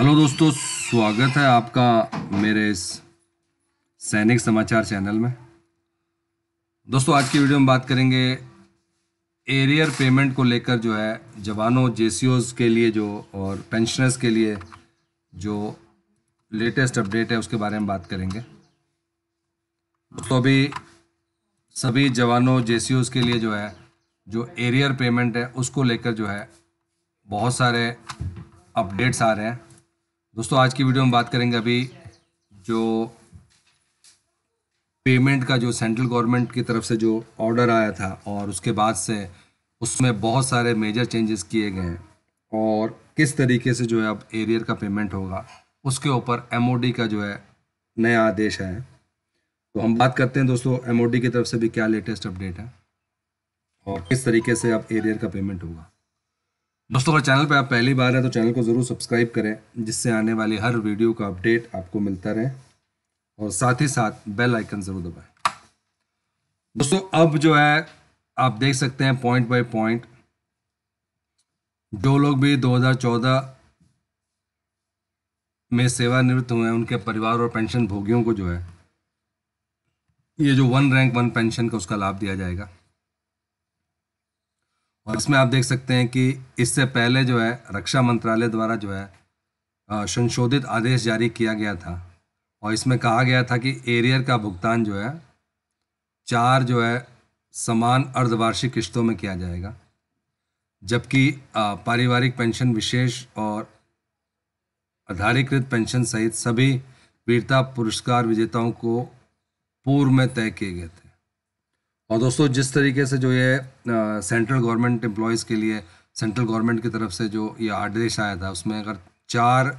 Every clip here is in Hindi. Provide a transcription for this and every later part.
हेलो दोस्तों स्वागत है आपका मेरे इस सैनिक समाचार चैनल में दोस्तों आज की वीडियो में बात करेंगे एरियर पेमेंट को लेकर जो है जवानों जे के लिए जो और पेंशनर्स के लिए जो लेटेस्ट अपडेट है उसके बारे में बात करेंगे दोस्तों अभी सभी जवानों जे के लिए जो है जो एरियर पेमेंट है उसको लेकर जो है बहुत सारे अपडेट्स आ रहे हैं दोस्तों आज की वीडियो में बात करेंगे अभी जो पेमेंट का जो सेंट्रल गवर्नमेंट की तरफ से जो ऑर्डर आया था और उसके बाद से उसमें बहुत सारे मेजर चेंजेस किए गए हैं और किस तरीके से जो है अब एरियर का पेमेंट होगा उसके ऊपर एम का जो है नया आदेश है तो हम बात करते हैं दोस्तों एम की तरफ से भी क्या लेटेस्ट अपडेट है और किस तरीके से अब एरियर का पेमेंट होगा दोस्तों अगर चैनल पर आप पहली बार है तो चैनल को ज़रूर सब्सक्राइब करें जिससे आने वाली हर वीडियो का अपडेट आपको मिलता रहे और साथ ही साथ बेल आइकन ज़रूर दबाएं दोस्तों अब जो है आप देख सकते हैं पॉइंट बाय पॉइंट जो लोग भी 2014 में सेवानिवृत्त हुए हैं उनके परिवार और पेंशन भोगियों को जो है ये जो वन रैंक वन पेंशन का उसका लाभ दिया जाएगा और इसमें आप देख सकते हैं कि इससे पहले जो है रक्षा मंत्रालय द्वारा जो है संशोधित आदेश जारी किया गया था और इसमें कहा गया था कि एरियर का भुगतान जो है चार जो है समान अर्धवार्षिक किश्तों में किया जाएगा जबकि पारिवारिक पेंशन विशेष और आधारीकृत पेंशन सहित सभी वीरता पुरस्कार विजेताओं को पूर्व में तय किए गए थे और दोस्तों जिस तरीके से जो ये सेंट्रल गवर्नमेंट एम्प्लॉयज़ के लिए सेंट्रल गवर्नमेंट की तरफ से जो ये आदेश आया था उसमें अगर चार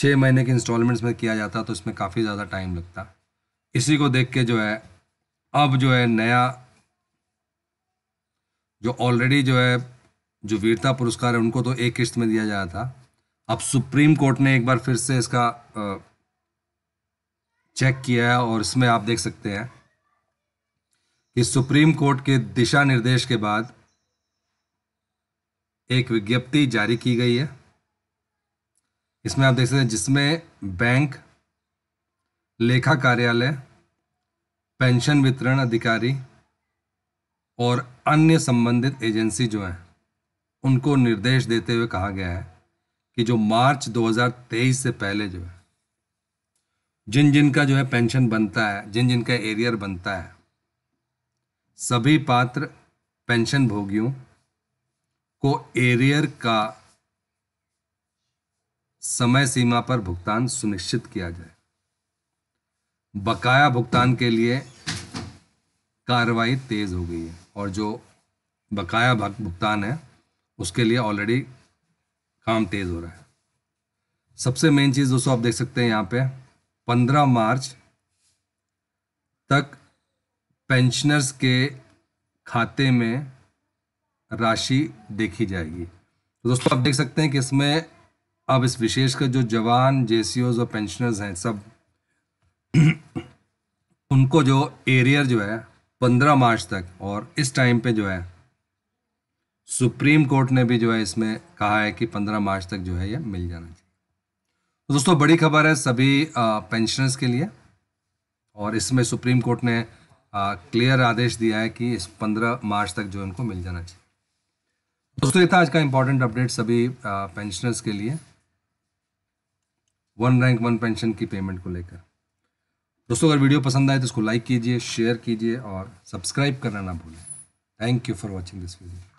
छः महीने के इंस्टॉलमेंट्स में किया जाता तो इसमें काफ़ी ज़्यादा टाइम लगता इसी को देख के जो है अब जो है नया जो ऑलरेडी जो है जो वीरता पुरस्कार है उनको तो एक किस्त में दिया जा था अब सुप्रीम कोर्ट ने एक बार फिर से इसका चेक किया है और इसमें आप देख सकते हैं कि सुप्रीम कोर्ट के दिशा निर्देश के बाद एक विज्ञप्ति जारी की गई है इसमें आप देख सकते हैं जिसमें बैंक लेखा कार्यालय पेंशन वितरण अधिकारी और अन्य संबंधित एजेंसी जो हैं उनको निर्देश देते हुए कहा गया है कि जो मार्च 2023 से पहले जो है जिन जिन का जो है पेंशन बनता है जिन जिन का एरियर बनता है सभी पात्र पेंशन भोगियों को एरियर का समय सीमा पर भुगतान सुनिश्चित किया जाए बकाया भुगतान के लिए कार्रवाई तेज़ हो गई है और जो बकाया भुगतान है उसके लिए ऑलरेडी काम तेज़ हो रहा है सबसे मेन चीज़ दोस्तों आप देख सकते हैं यहाँ पे 15 मार्च तक पेंशनर्स के खाते में राशि देखी जाएगी तो दोस्तों आप देख सकते हैं कि इसमें अब इस विशेषकर जो जवान जे और पेंशनर्स हैं सब उनको जो एरियर जो है पंद्रह मार्च तक और इस टाइम पे जो है सुप्रीम कोर्ट ने भी जो है इसमें कहा है कि पंद्रह मार्च तक जो है यह मिल जाना चाहिए तो दोस्तों बड़ी खबर है सभी पेंशनर्स के लिए और इसमें सुप्रीम कोर्ट ने क्लियर आदेश दिया है कि इस पंद्रह मार्च तक जो इनको मिल जाना चाहिए दोस्तों ये था आज का इम्पोर्टेंट अपडेट सभी पेंशनर्स के लिए वन रैंक वन पेंशन की पेमेंट को लेकर दोस्तों अगर वीडियो पसंद आए तो इसको लाइक कीजिए शेयर कीजिए और सब्सक्राइब करना ना भूलें thank you for watching this video